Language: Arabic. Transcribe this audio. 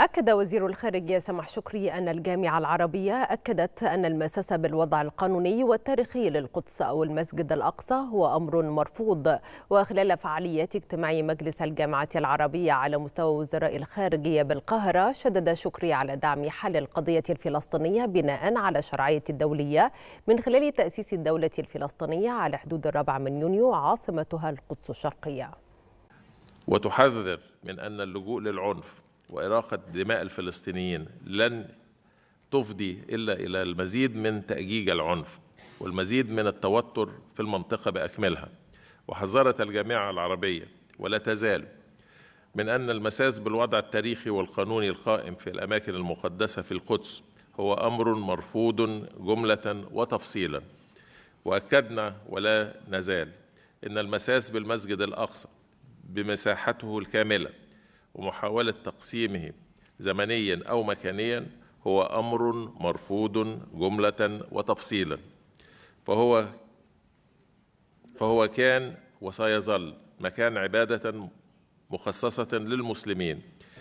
أكد وزير الخارجية سمح شكري أن الجامعة العربية أكدت أن المساس بالوضع القانوني والتاريخي للقدس أو المسجد الأقصى هو أمر مرفوض وخلال فعاليات اجتماع مجلس الجامعة العربية على مستوى وزراء الخارجية بالقاهرة شدد شكري على دعم حل القضية الفلسطينية بناء على الشرعية الدولية من خلال تأسيس الدولة الفلسطينية على حدود الرابع من يونيو عاصمتها القدس الشرقية وتحذر من أن اللجوء للعنف وإراقة دماء الفلسطينيين لن تفضي إلا إلى المزيد من تأجيج العنف والمزيد من التوتر في المنطقة بأكملها وحذرت الجامعة العربية ولا تزال من أن المساس بالوضع التاريخي والقانوني القائم في الأماكن المقدسة في القدس هو أمر مرفوض جملة وتفصيلا وأكدنا ولا نزال إن المساس بالمسجد الأقصى بمساحته الكاملة ومحاولة تقسيمه زمنيا أو مكانيا هو أمر مرفوض جملة وتفصيلا فهو فهو كان وسيظل مكان عبادة مخصصة للمسلمين